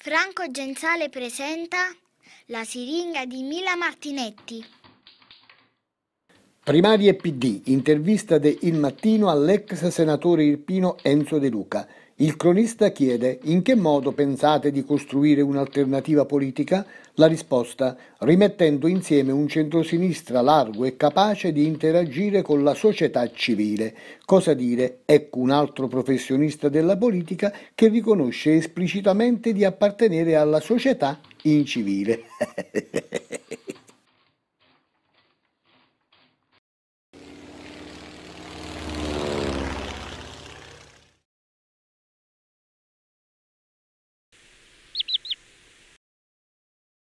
Franco Genzale presenta La siringa di Mila Martinetti. Primarie PD, intervista de Il Mattino all'ex senatore irpino Enzo De Luca. Il cronista chiede in che modo pensate di costruire un'alternativa politica? La risposta rimettendo insieme un centrosinistra largo e capace di interagire con la società civile. Cosa dire? Ecco un altro professionista della politica che riconosce esplicitamente di appartenere alla società in incivile.